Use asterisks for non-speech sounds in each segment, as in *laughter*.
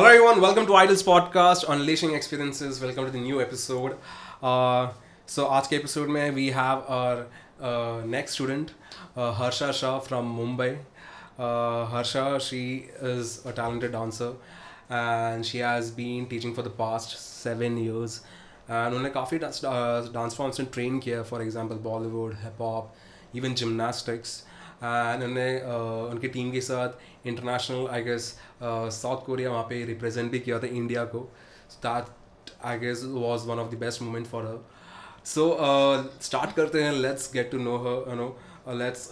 Hello, everyone. Welcome to Idols Podcast, Unleashing Experiences. Welcome to the new episode. Uh, so, आज के episode में we have our next student Harsha Shah from Mumbai Harsha she is a talented dancer and she has been teaching for the past seven years and उन्होंने काफ़ी dance forms ने train किया for example Bollywood hip hop even gymnastics and उन्होंने uh, उनकी team के साथ international I guess South Korea वहाँ पे रिप्रेजेंट भी किया था इंडिया को that I guess was one of the best moment for her so start करते हैं let's get to know her you know let's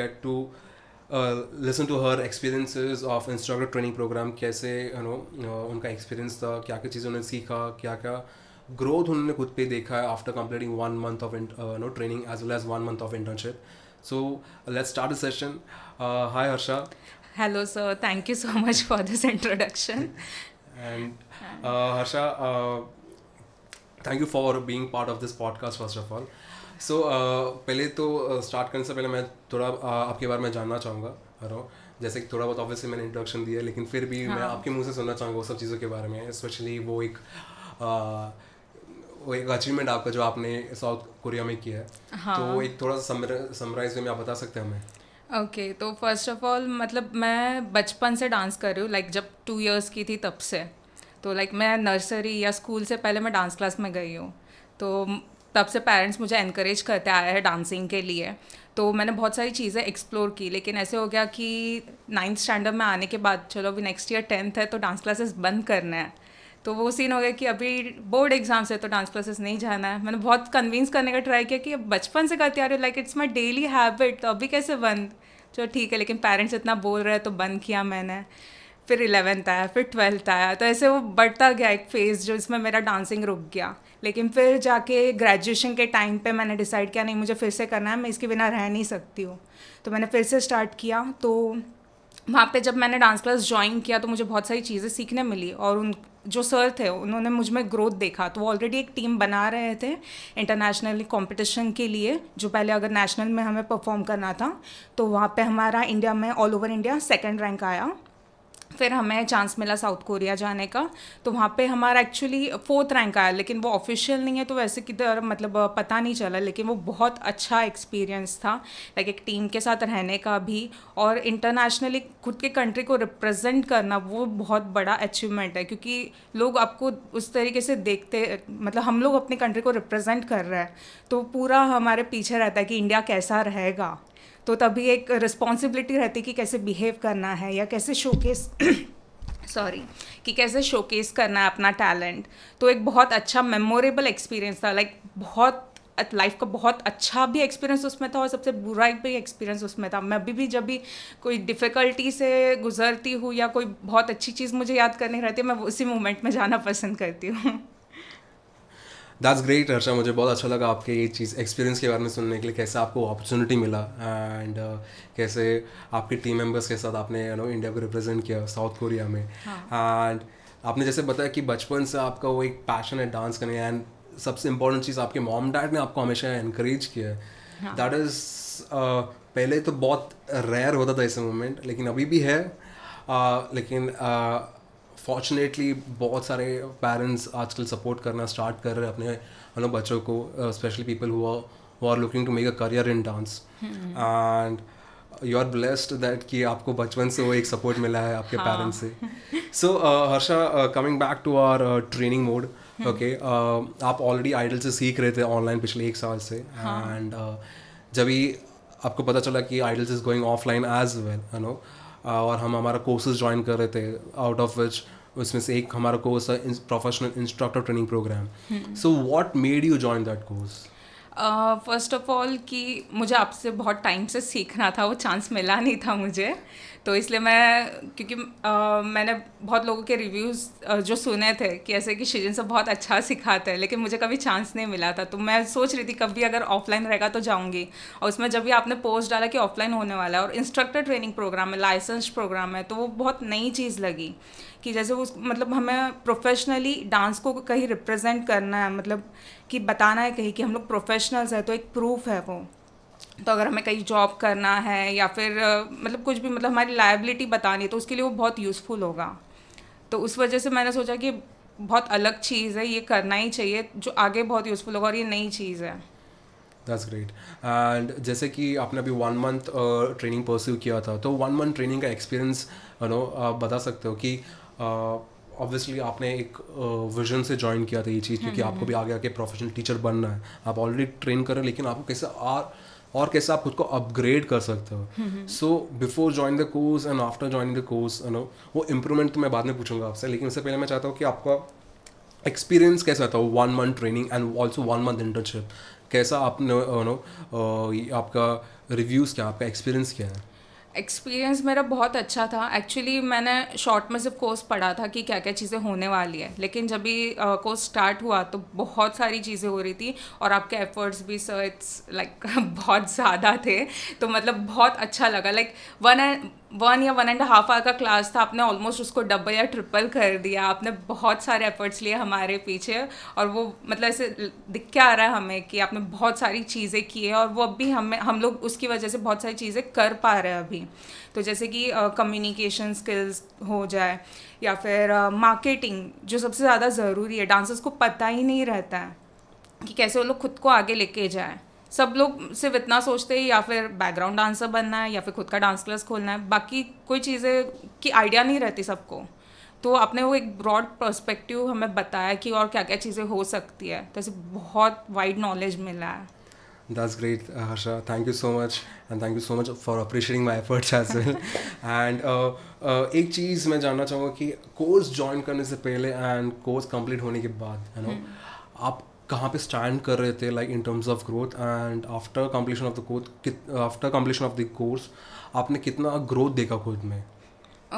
get to listen to her experiences of Instagram training programme कैसे you know uh, उनका experience था क्या क्या चीज़ें उन्होंने सीखा क्या क्या ग्रोथ उन्होंने खुद पे देखा है after completing one month of no training as well as one month of internship So let's start the session. Uh, hi, Harsha. Hello, sir. Thank you so much for this introduction. and uh, Harsha, uh, thank you for being part of this podcast first of all so पहले तो start uh, करने से पहले मैं थोड़ा uh, आपके बारे में जानना चाहूँगा हरो जैसे कि थोड़ा बहुत ऑब्वियसली मैंने इंट्रोडक्शन दिया लेकिन फिर भी हाँ. मैं आपके मुंह से सुनना चाहूँगा वो सब चीज़ों के बारे में स्पेशली वो एक uh, वो एक अचीवमेंट आपका जो आपने साउथ कोरिया में किया है हाँ. तो एक थोड़ा सा समराइज में आप बता सकते हैं हमें ओके okay, तो फर्स्ट ऑफ ऑल मतलब मैं बचपन से डांस कर रही हूँ लाइक जब टू इयर्स की थी तब से तो लाइक मैं नर्सरी या स्कूल से पहले मैं डांस क्लास में गई हूँ तो तब से पेरेंट्स मुझे इनक्रेज करते आए हैं डांसिंग के लिए तो मैंने बहुत सारी चीज़ें एक्सप्लोर की लेकिन ऐसे हो गया कि नाइन्थ स्टैंडर्ड में आने के बाद चलो अभी नेक्स्ट ईयर टेंथ है तो डांस क्लासेस बंद करना है तो वो सीन हो गया कि अभी बोर्ड एग्ज़ाम से तो डांस क्लासेस नहीं जाना है मैंने बहुत कन्विंस करने का ट्राई किया कि अब बचपन से करती आ रही हो like it's my daily habit तो अभी कैसे बंद चलो ठीक है लेकिन पेरेंट्स इतना बोल रहे हैं तो बंद किया मैंने फिर इलेवेंथ आया फिर ट्वेल्थ आया तो ऐसे वो बढ़ता गया एक फेज़ जो इसमें मेरा डांसिंग रुक गया लेकिन फिर जाके ग्रेजुएशन के टाइम पे मैंने डिसाइड किया नहीं मुझे फिर से करना है मैं इसके बिना रह नहीं सकती हूँ तो मैंने फिर से स्टार्ट किया तो वहाँ पे जब मैंने डांस क्लास ज्वाइन किया तो मुझे बहुत सारी चीज़ें सीखने मिली और उन जो सर थे उन्होंने मुझ में ग्रोथ देखा तो वो ऑलरेडी एक टीम बना रहे थे इंटरनेशनली कंपटीशन के लिए जो पहले अगर नेशनल में हमें परफॉर्म करना था तो वहाँ पे हमारा इंडिया में all over India second rank आया फिर हमें चांस मिला साउथ कोरिया जाने का तो वहाँ पे हमारा एक्चुअली फोर्थ रैंक आया लेकिन वो ऑफिशियल नहीं है तो वैसे किधर मतलब पता नहीं चला लेकिन वो बहुत अच्छा एक्सपीरियंस था लाइक एक टीम के साथ रहने का भी और इंटरनेशनली खुद के कंट्री को रिप्रेजेंट करना वो बहुत बड़ा अचीवमेंट है क्योंकि लोग आपको उस तरीके से देखते मतलब हम लोग अपने कंट्री को रिप्रेजेंट कर रहे हैं तो पूरा हमारे पीछे रहता है कि इंडिया कैसा रहेगा तो तभी एक रिस्पॉन्सिबिलिटी रहती कि कैसे बिहेव करना है या कैसे शोकेस सॉरी *clears throat* कि कैसे शोकेस करना है अपना टैलेंट तो एक बहुत अच्छा मेमोरेबल एक्सपीरियंस था लाइक बहुत लाइफ का बहुत अच्छा भी एक्सपीरियंस उसमें था और सबसे बुरा एक भी एक्सपीरियंस उसमें था मैं अभी भी जब भी कोई डिफ़िकल्टी से गुजरती हूँ या कोई बहुत अच्छी चीज़ मुझे याद करनी रहती है मैं उसी मोमेंट में जाना पसंद करती हूँ दैट्स ग्रेट हर्षा मुझे बहुत अच्छा लगा आपके ये चीज़ एक्सपीरियंस के बारे में सुनने के लिए कैसे आपको अपॉर्चुनिटी मिला एंड uh, कैसे आपके टीम मेम्बर्स के साथ आपने यू नो इंडिया को रिप्रेजेंट किया साउथ कोरिया में एंड हाँ. आपने जैसे बताया कि बचपन से आपका वो एक पैशन है डांस करने एंड सबसे इम्पोर्टेंट चीज़ आपके मॉम डैड ने आपको हमेशा इनक्रेज किया है दैट हाँ। इज़ uh, पहले तो बहुत रेयर होता था ऐसे मोमेंट लेकिन अभी भी है uh, लेकिन uh, फॉर्चुनेटली बहुत सारे पेरेंट्स आजकल सपोर्ट करना स्टार्ट कर रहे हैं अपने है ना बच्चों को स्पेशली पीपल हुआ वो are looking to make a career in dance and you are blessed that कि आपको बचपन से वो एक सपोर्ट मिला है आपके पेरेंट्स हाँ। से so uh, Harsha coming back to our training mode okay आप ऑलरेडी आइडल से सीख रहे थे ऑनलाइन पिछले एक साल से एंड हाँ। uh, जब ही आपको पता चला कि Idols is going offline as well you know और हम हमारा कोर्सेज ज्वाइन कर रहे थे आउट ऑफ विच उसमें से एक हमारा कोर्स है professional instructor training program so what made you join that course first of all कि मुझे आपसे बहुत टाइम से सीखना था वो चांस मिला नहीं था मुझे तो इसलिए मैं क्योंकि आ, मैंने बहुत लोगों के रिव्यूज़ जो सुने थे कि ऐसे कि शिजन सब बहुत अच्छा सिखाते हैं लेकिन मुझे कभी चांस नहीं मिला था तो मैं सोच रही थी कभी अगर ऑफलाइन रहेगा तो जाऊँगी और उसमें जब भी आपने पोस्ट डाला कि ऑफलाइन होने वाला है और इंस्ट्रक्टर ट्रेनिंग प्रोग्राम है लाइसेंस प्रोग्राम है तो वो बहुत नई चीज़ लगी कि जैसे उस मतलब हमें प्रोफेशनली डांस को कहीं रिप्रेजेंट करना है मतलब कि बताना है कहीं कि हम लोग प्रोफेशनल्स हैं तो एक प्रूफ है वो तो अगर हमें कहीं जॉब करना है या फिर मतलब कुछ भी मतलब हमारी लाइबिलिटी बतानी है तो उसके लिए वो बहुत यूज़फुल होगा तो उस वजह से मैंने सोचा कि बहुत अलग चीज़ है ये करना ही चाहिए जो आगे बहुत यूज़फुल होगा और ये नई चीज़ है दैट्स ग्रेट एंड जैसे कि आपने अभी वन मंथ ट्रेनिंग परस्यू किया था तो वन मंथ ट्रेनिंग का एक्सपीरियंस नो आप बता सकते हो कि ऑब्वियसली uh, आपने एक विजन uh, से ज्वाइन किया था ये चीज़ क्योंकि हम्म, आपको भी हम्म, आगे हम्म। आके प्रोफेशनल टीचर बनना है आप ऑलरेडी ट्रेन कर रहे हैं लेकिन आपको कैसे और और कैसे आप खुद को अपग्रेड कर सकते हो so before join the course and after joining the course no वो इम्प्रूवमेंट तो मैं बाद में पूछूंगा आपसे लेकिन उससे पहले मैं चाहता हूँ कि आपका एक्सपीरियंस कैसा था one month training and also one month internship कैसा आपने नो uh, आपका रिव्यूज़ क्या आपका एक्सपीरियंस क्या है एक्सपीरियंस मेरा बहुत अच्छा था एक्चुअली मैंने शॉर्ट में सिर्फ कोर्स पढ़ा था कि क्या क्या चीज़ें होने वाली है लेकिन जब भी कोर्स स्टार्ट हुआ तो बहुत सारी चीज़ें हो रही थी और आपके एफर्ट्स भी सर इट्स लाइक बहुत ज़्यादा थे तो मतलब बहुत अच्छा लगा लाइक वन एंड वन या वन एंड हाफ आवर का क्लास था आपने ऑलमोस्ट उसको डबल या ट्रिपल कर दिया आपने बहुत सारे एफर्ट्स लिए हमारे पीछे और वो मतलब ऐसे दिख के आ रहा है हमें कि आपने बहुत सारी चीज़ें की है और वो अभी हमें हम लोग उसकी वजह से बहुत सारी चीज़ें कर पा रहे हैं अभी तो जैसे कि कम्युनिकेशन uh, स्किल्स हो जाए या फिर मार्केटिंग uh, जो सबसे ज़्यादा ज़रूरी है डांसर्स को पता ही नहीं रहता है कि कैसे वो लोग खुद को आगे लेके जाएँ सब लोग सिर्फ इतना सोचते हैं या फिर बैकग्राउंड डांसर बनना है या फिर खुद का डांस क्लास खोलना है बाकी कोई चीज़ें की आइडिया नहीं रहती सबको तो आपने वो एक ब्रॉड पर्सपेक्टिव हमें बताया कि और क्या क्या चीज़ें हो सकती है तो ऐसे बहुत वाइड नॉलेज मिला है that's great Harsha thank you so much and thank you so much for appreciating my efforts as well and एक चीज़ मैं जानना चाहूँगा कि कोर्स ज्वाइन करने से पहले एंड कोर्स कंप्लीट होने के बाद है हम्म। नो आप कहाँ पे स्टैंड कर रहे थे like in terms of growth and after completion of the course after completion of the course आपने कितना ग्रोथ देखा खुद में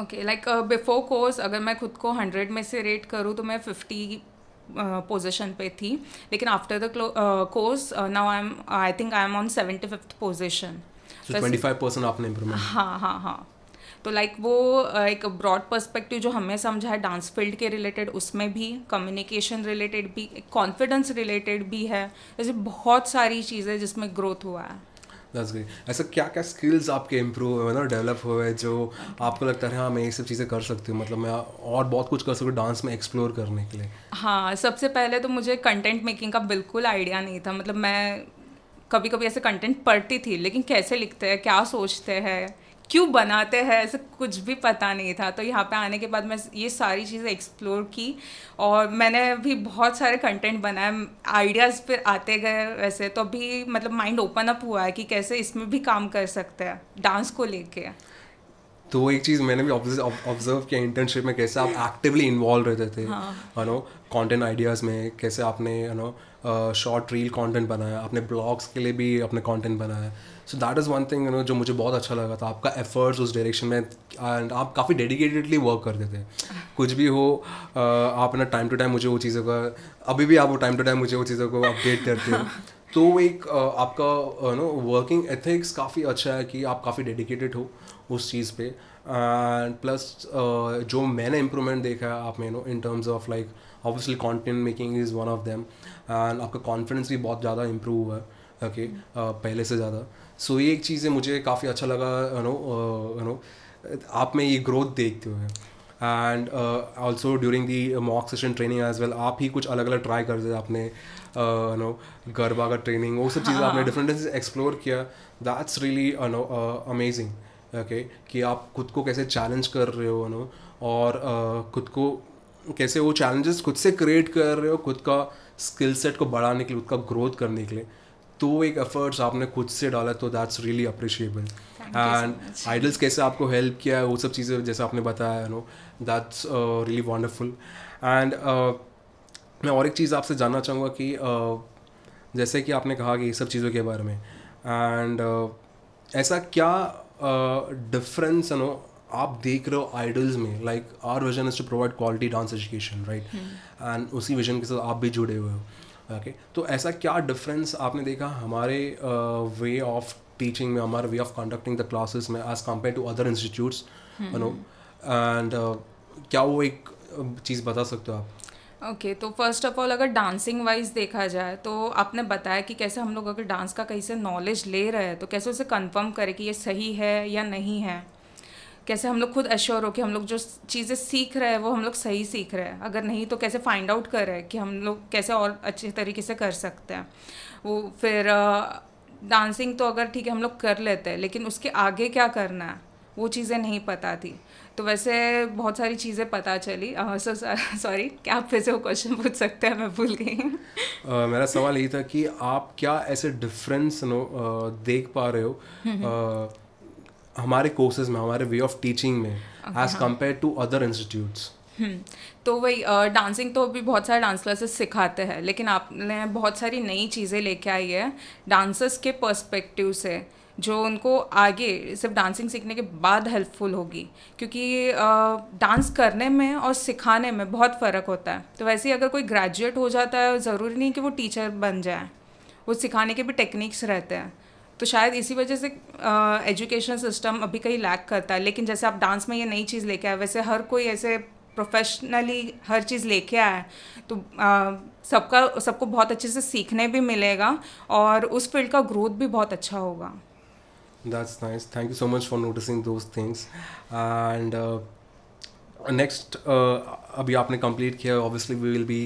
ओके लाइक बिफोर कोर्स अगर मैं खुद को हंड्रेड में से रेट करूँ तो मैं फिफ्टी पोजिशन uh, पे थी लेकिन after the course now I am I think I am on seventy fifth position हाँ हाँ हाँ तो लाइक वो एक ब्रॉड पर्सपेक्टिव जो हमें समझा है डांस फील्ड के रिलेटेड उसमें भी कम्युनिकेशन रिलेटेड भी कॉन्फिडेंस रिलेटेड भी है जैसे बहुत सारी चीज़ें जिसमें ग्रोथ हुआ है ऐसा क्या क्या स्किल्स आपके इम्प्रूव हुए ना डेवलप हुए जो आपको लगता है हाँ मैं ये सब चीज़ें कर सकती हूँ मतलब मैं और बहुत कुछ कर सकती हूँ डांस में एक्सप्लोर करने के लिए हाँ सबसे पहले तो मुझे कंटेंट मेकिंग का बिल्कुल आइडिया नहीं था मतलब मैं कभी कभी ऐसे कंटेंट पढ़ती थी लेकिन कैसे लिखते हैं क्या सोचते हैं क्यों बनाते हैं ऐसे कुछ भी पता नहीं था तो यहाँ पे आने के बाद मैं ये सारी चीज़ें एक्सप्लोर की और मैंने भी बहुत सारे कंटेंट बनाए आइडियाज़ फिर आते गए वैसे तो अभी मतलब माइंड ओपन अप हुआ है कि कैसे इसमें भी काम कर सकते हैं डांस को लेके तो वो एक चीज़ मैंने भी ऑब्जर्व किया इंटर्नशिप में कैसे आप एक्टिवली *laughs* इन्वॉल्व रहते थे यू नो कंटेंट आइडियाज़ में कैसे आपने you know short reel content बनाया आपने ब्लॉग्स के लिए भी अपने कंटेंट बनाया so that is one thing you know जो मुझे बहुत अच्छा लगा था आपका एफर्ट्स उस डायरेक्शन में एंड आप काफ़ी डेडिकेटेडली वर्क करते थे *laughs* कुछ भी हो uh, आप ना टाइम टू टाइम मुझे वो चीज़ों का अभी भी आप वो टाइम टू टाइम मुझे वो चीज़ों को अपडेट करते हो *laughs* तो एक uh, आपका यू नो वर्किंग एथिक्स काफ़ी अच्छा है कि आप काफ़ी डेडिकेटेड हो उस चीज़ पे एंड प्लस uh, जो मैंने इम्प्रूवमेंट देखा है आप में no in terms of like obviously content making is one of them and आपका कॉन्फिडेंस भी बहुत ज़्यादा इम्प्रूव हुआ है ओके uh, पहले से ज़्यादा सो so, ये एक चीज़ है मुझे काफ़ी अच्छा लगा यू नो यू नो आप में ये ग्रोथ देखते हुए and also during the mock session training as well आप ही कुछ अलग अलग ट्राई करते आपने यू uh, नो गरबा का ट्रेनिंग वो सब चीज़ें हाँ, आपने डिफरेंट हाँ। एक्सप्लोर किया that's really no amazing okay कि आप खुद को कैसे चैलेंज कर रहे हो नो और uh, खुद को कैसे वो चैलेंजेस खुद से क्रिएट कर रहे हो खुद का स्किल सेट को बढ़ाने के लिए खुद का ग्रोथ करने के लिए तो एक एफर्ट्स आपने खुद से डाला तो that's really appreciable and Idols कैसे आपको हेल्प किया है वो सब चीज़ें जैसे आपने बताया no that's really wonderful and मैं और एक चीज़ आपसे जानना चाहूँगा कि uh, जैसे कि आपने कहा कि ये सब चीज़ों के बारे में एंड uh, ऐसा क्या डिफरेंस यू नो आप देख रहे हो आइडल्स में like our vision is to provide quality dance education right and उसी विजन के साथ आप भी जुड़े हुए हो ओके okay? तो ऐसा क्या डिफरेंस आपने देखा हमारे वे ऑफ टीचिंग में हमारे way of conducting the classes में as compare to other institutes you know and क्या वो एक चीज़ बता सकते हो आप ओके तो फर्स्ट ऑफ ऑल अगर डांसिंग वाइज देखा जाए तो आपने बताया कि कैसे हम लोग अगर डांस का कहीं से नॉलेज ले रहे हैं तो कैसे उसे कंफर्म करें कि ये सही है या नहीं है कैसे हम लोग खुद अश्योर हो कि हम लोग जो चीज़ें सीख रहे हैं वो हम लोग सही सीख रहे हैं अगर नहीं तो कैसे फाइंड आउट कर रहे हैं कि हम लोग कैसे और अच्छे तरीके से कर सकते हैं वो फिर डांसिंग तो अगर ठीक है हम लोग कर लेते हैं लेकिन उसके आगे क्या करना है वो चीज़ें नहीं पता थी तो वैसे बहुत सारी चीज़ें पता चली uh, *laughs* सॉरी क्या आप फिर से वो क्वेश्चन पूछ सकते हैं मैं भूल गई uh, *laughs* मेरा सवाल यही था कि आप क्या ऐसे डिफरेंस नो देख पा रहे हो uh, हमारे कोर्सेज में हमारे वे ऑफ टीचिंग में as compare to other institutes तो वही डांसिंग तो अभी बहुत सारे डांस क्लासेस सिखाते हैं लेकिन आपने बहुत सारी नई चीज़ें लेके आई है डांसर्स के पर्सपेक्टिव से जो उनको आगे सिर्फ डांसिंग सीखने के बाद हेल्पफुल होगी क्योंकि डांस करने में और सिखाने में बहुत फ़र्क होता है तो वैसे ही अगर कोई ग्रेजुएट हो जाता है ज़रूरी नहीं कि वो टीचर बन जाए वो सिखाने के भी टेक्निक्स रहते हैं तो शायद इसी वजह से एजुकेशन सिस्टम अभी कहीं लैक करता है लेकिन जैसे आप डांस में ये नई चीज़ लेके आए वैसे हर कोई ऐसे प्रोफेशनली हर चीज़ लेके आए तो सबका सबको बहुत अच्छे से सीखने भी मिलेगा और उस फील्ड का ग्रोथ भी बहुत अच्छा होगा that's nice thank you so much for noticing those things and uh, next uh, अभी आपने कंप्लीट किया ऑब्वियसली वी विल बी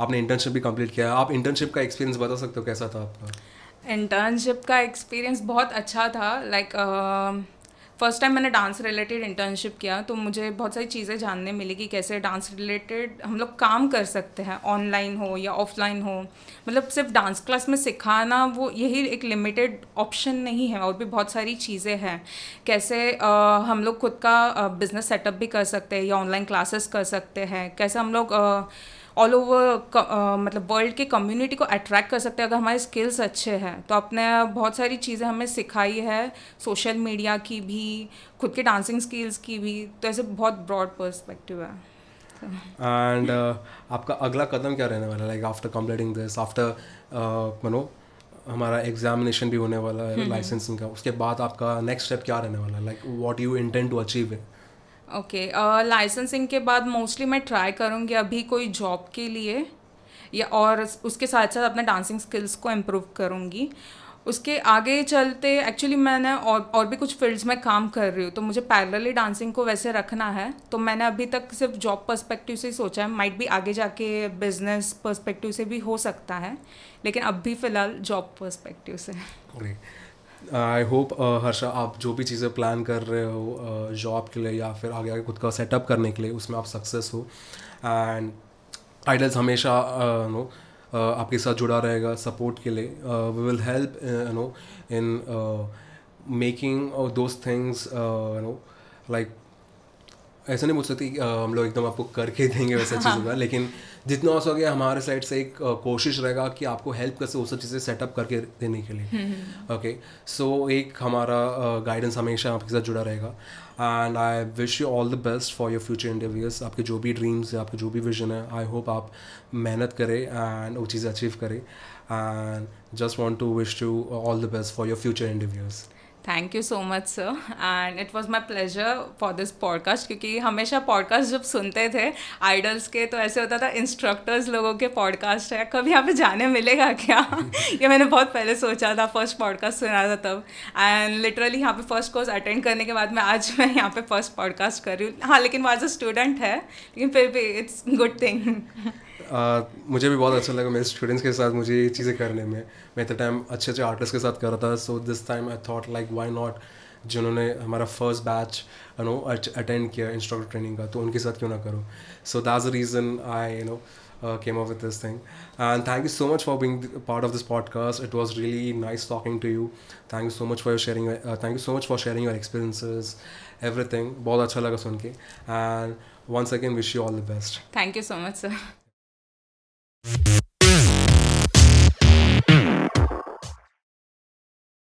आपने इंटर्नशिप भी कंप्लीट किया आप इंटर्नशिप का एक्सपीरियंस बता सकते हो कैसा था आपका इंटर्नशिप का एक्सपीरियंस बहुत अच्छा था like like, uh, first time मैंने डांस रिलेटेड इंटर्नशिप किया तो मुझे बहुत सारी चीज़ें जानने मिली कि कैसे डांस रिलेटेड हम लोग काम कर सकते हैं ऑनलाइन हो या ऑफलाइन हो मतलब सिर्फ डांस क्लास में सिखाना वो यही एक लिमिटेड ऑप्शन नहीं है और भी बहुत सारी चीज़ें हैं कैसे आ, हम लोग खुद का बिज़नेस सेटअप भी कर सकते हैं या ऑनलाइन क्लासेस कर सकते हैं कैसे हम लोग ऑल ओवर uh, मतलब वर्ल्ड के कम्युनिटी को अट्रैक्ट कर सकते हैं अगर हमारे स्किल्स अच्छे हैं तो आपने बहुत सारी चीज़ें हमें सिखाई है सोशल मीडिया की भी खुद के डांसिंग स्किल्स की भी तो ऐसे बहुत ब्रॉड पर्सपेक्टिव है एंड uh, आपका अगला कदम क्या रहने वाला है like after completing this after मनो हमारा एग्जामिनेशन भी होने वाला है लाइसेंसिंग हम्म, हम्म। का उसके बाद आपका नेक्स्ट स्टेप क्या रहने वाला है like what you intend to achieve it okay licensing uh, के बाद मोस्टली मैं ट्राई करूँगी अभी कोई जॉब के लिए या और उसके साथ साथ अपने डांसिंग स्किल्स को इम्प्रूव करूँगी उसके आगे चलते एक्चुअली मैंने और और भी कुछ फील्ड्स में काम कर रही हूँ तो मुझे पैरेलली डांसिंग को वैसे रखना है तो मैंने अभी तक सिर्फ जॉब पर्सपेक्टिव से ही सोचा है माइट भी आगे जाके बिजनेस पर्सपेक्टिव से भी हो सकता है लेकिन अब भी फ़िलहाल जॉब पर्सपेक्टिव से आई होप uh, हर्षा आप जो भी चीज़ें प्लान कर रहे हो जॉब uh, के लिए या फिर आगे आगे खुद का सेटअप करने के लिए उसमें आप सक्सेस हो एंड आइडल्स हमेशा नो uh, आपके साथ जुड़ा रहेगा सपोर्ट के लिए we will help you know in making those things you know like ऐसा नहीं बोल सकते कि हम लोग एकदम आपको करके देंगे वैसा हाँ. चीज़ों का लेकिन जितना हो सके हमारे साइड से एक कोशिश रहेगा कि आपको हेल्प सके वो सब चीज़ें सेटअप करके देने के लिए okay hmm, so hmm. okay. so, एक हमारा गाइडेंस uh, हमेशा आपके साथ जुड़ा रहेगा and I wish you all the best for your future interviews आपके जो भी ड्रीम्स है आपके जो भी विजन है आई होप आप मेहनत करें एंड वो चीज़ें अचीव करें and just want to wish you all the best for your future interviews thank you so much sir and it was my pleasure for this podcast क्योंकि हमेशा podcast जब सुनते थे आइडल्स के तो ऐसे होता था इंस्ट्रक्टर्स लोगों के पॉडकास्ट है कभी यहाँ पे जाने मिलेगा क्या ये मैंने बहुत पहले सोचा था फर्स्ट पॉडकास्ट सुना था तब एंड लिटरली यहाँ पे फर्स्ट कोर्स अटेंड करने के बाद में आज मैं यहाँ पे फर्स्ट पॉडकास्ट कर रही हूँ हाँ लेकिन वो एज अ स्टूडेंट है लेकिन फिर भी इट्स गुड थिंग मुझे भी बहुत अच्छा लगा मेरे स्टूडेंट्स के साथ मुझे ये चीज़ें करने में मैं इतने टाइम अच्छे अच्छे आर्टिस्ट के साथ कर रहा था so this time I thought like why not जिन्होंने हमारा first batch you know attend किया इंस्ट्रक्टर ट्रेनिंग का तो उनके साथ क्यों ना करूँ so that a reason I you know came up with this thing and thank you so much for being part of this podcast it was really nice talking to you thank you so much for your sharing thank you so much for sharing your experiences thing बहुत अच्छा लगा सुन के and once again wish you all the best thank you so much sir you